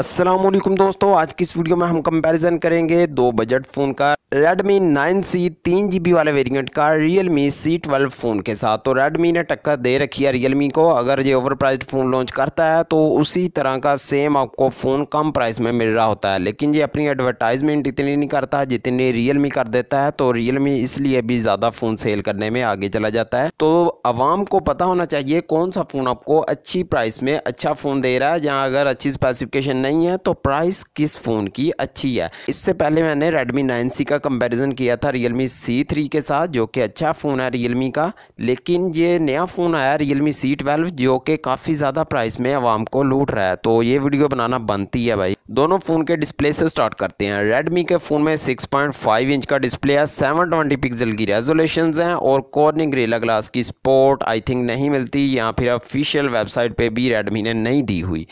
असलम दोस्तों आज की इस वीडियो में हम कंपैरिजन करेंगे दो बजट फ़ोन का Redmi 9C तीन जी वाले वेरिएंट का Realme C12 फ़ोन के साथ तो Redmi ने टक्कर दे रखी है Realme को अगर ये ओवर प्राइज फ़ोन लॉन्च करता है तो उसी तरह का सेम आपको फ़ोन कम प्राइस में मिल रहा होता है लेकिन ये अपनी एडवर्टाइजमेंट इतनी नहीं करता है जितनी Realme कर देता है तो Realme इसलिए भी ज़्यादा फ़ोन सेल करने में आगे चला जाता है तो आवाम को पता होना चाहिए कौन सा फ़ोन आपको अच्छी प्राइस में अच्छा फ़ोन दे रहा है जहाँ अगर अच्छी स्पेसिफिकेशन नहीं है तो प्राइस किस फ़ोन की अच्छी है इससे पहले मैंने Redmi 9C का कंपैरिजन किया था Realme C3 के साथ जो कि अच्छा फ़ोन है Realme का लेकिन ये नया फ़ोन आया Realme C12 जो कि काफ़ी ज़्यादा प्राइस में आवाम को लूट रहा है तो ये वीडियो बनाना बनती है भाई दोनों फ़ोन के डिस्प्ले से स्टार्ट करते हैं रेडमी के फ़ोन में 6.5 इंच का डिस्प्ले है 720 पिक्सल की रेजोलेशन हैं और कॉर्निंग रेला ग्लास की स्पोर्ट आई थिंक नहीं मिलती या फिर ऑफिशियल वेबसाइट पे भी रेडमी ने नहीं दी हुई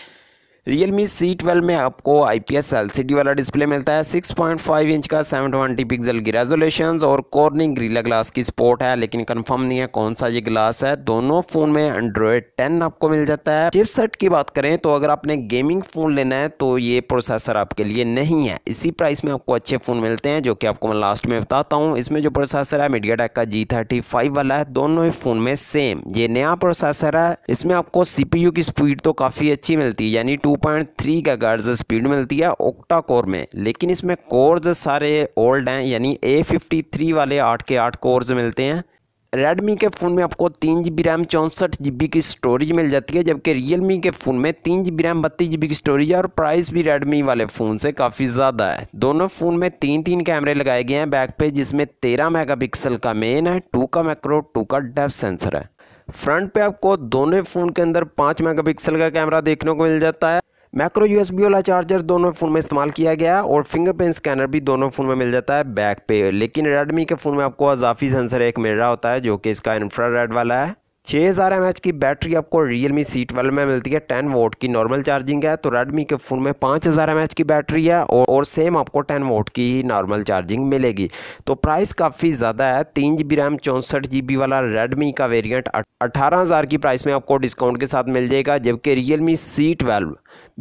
रियल मी सी ट्वेल्व में आपको I P S L C D वाला डिस्प्ले मिलता है सिक्स पॉइंट फाइव इंच का सेवन ट्वेंटी पिक्सल की रेजोल्यूशन और कॉर्निंग ग्रीला ग्लास की सपोर्ट है लेकिन कन्फर्म नहीं है कौन सा ये ग्लास है दोनों फ़ोन में एंड्रॉयड टेन आपको मिल जाता है चिपसेट की बात करें तो अगर आपने गेमिंग फ़ोन लेना है तो ये प्रोसेसर आपके लिए नहीं है इसी प्राइस में आपको अच्छे फ़ोन मिलते हैं जो कि आपको मैं लास्ट में बताता हूँ इसमें जो प्रोसेसर है मीडिया टेक का जी थर्टी फाइव वाला है दोनों ही फ़ोन में सेम ये नया प्रोसेसर है इसमें आपको सीपी यू की स्पीड तो काफ़ी अच्छी मिलती है यानी टू 2.3 का गर्ज स्पीड मिलती है ओक्टा कोर में लेकिन इसमें कोर्स सारे ओल्ड हैं यानी A53 वाले आठ के आठ कोर्स मिलते हैं रेडमी के फ़ोन में आपको तीन जी बी रैम चौंसठ जी बी की स्टोरेज मिल जाती है जबकि Realme के फ़ोन में तीन जी बी रैम बत्तीस जी बी की स्टोरेज है और प्राइस भी रेडमी वाले फ़ोन से काफ़ी ज़्यादा है दोनों फ़ोन में तीन तीन कैमरे लगाए गए हैं बैक पे जिसमें तेरह मेगा पिक्सल का मेन है टू का मैक्रो टू का डेफ सेंसर है फ्रंट पे आपको दोनों फ़ोन के अंदर पाँच मेगा का कैमरा देखने को मिल जाता है मैक्रो यूएसबी वाला चार्जर दोनों फ़ोन में इस्तेमाल किया गया और फिंगरप्रिंट स्कैनर भी दोनों फ़ोन में मिल जाता है बैक पे लेकिन रेडमी के फ़ोन में आपको अजाफी सेंसर एक मिल रहा होता है जो कि इसका इंफ्रा वाला है छः हज़ार एम एच की बैटरी आपको रियल मी सी ट्वेल्व में मिलती है टेन वोट की नॉर्मल चार्जिंग है तो रेडमी के फ़ोन में पाँच हज़ार एम एच की बैटरी है और, और सेम आपको टेन वोट की ही नॉर्मल चार्जिंग मिलेगी तो प्राइस काफ़ी ज़्यादा है तीन जी बी रैम चौंसठ जी बी वाला रेडमी का वेरियंट अठारह हज़ार की प्राइस में आपको डिस्काउंट के साथ मिल जाएगा जबकि रियल मी सी ट्वेल्व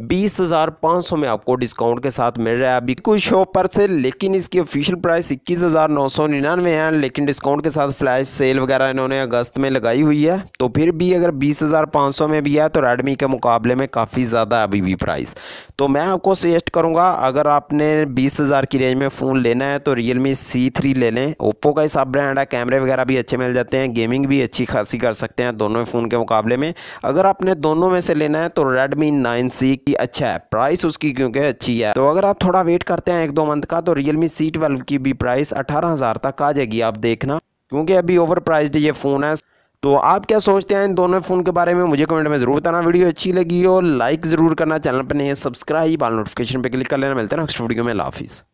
बीस हज़ार पाँच सौ में आपको डिस्काउंट के साथ मिल रहा है अभी कुछ शॉप पर से लेकिन इसकी ऑफिशियल प्राइस इक्कीस हज़ार नौ सौ निन्यानवे है लेकिन डिस्काउंट के साथ फ्लैश सेल वगैरह इन्होंने अगस्त में लगाई हुई है है तो फिर भी अगर बीस हज़ार पाँच सौ में भी है तो Redmi के मुकाबले में काफ़ी ज़्यादा अभी भी प्राइस तो मैं आपको सजेस्ट करूँगा अगर आपने बीस हज़ार की रेंज में फ़ोन लेना है तो Realme C3 थ्री ले लें ओप्पो का ही सब ब्रांड है कैमरे वगैरह भी अच्छे मिल जाते हैं गेमिंग भी अच्छी खासी कर सकते हैं दोनों फ़ोन के मुकाबले में अगर आपने दोनों में से लेना है तो रेडमी नाइन की अच्छा है प्राइस उसकी क्योंकि अच्छी है तो अगर आप थोड़ा वेट करते हैं एक दो मंथ का तो रियलमी सी की भी प्राइस अठारह तक आ जाएगी आप देखना क्योंकि अभी ओवर प्राइज ये फ़ोन है तो आप क्या सोचते हैं इन दोनों फ़ोन के बारे में मुझे कमेंट में ज़रूर बताना वीडियो अच्छी लगी और लाइक ज़रूर करना चैनल पर नहीं है सब्सक्राइब आल नोटिफिकेशन पर क्लिक कर लेना मिलता है नेक्स्ट वीडियो में लाफिज़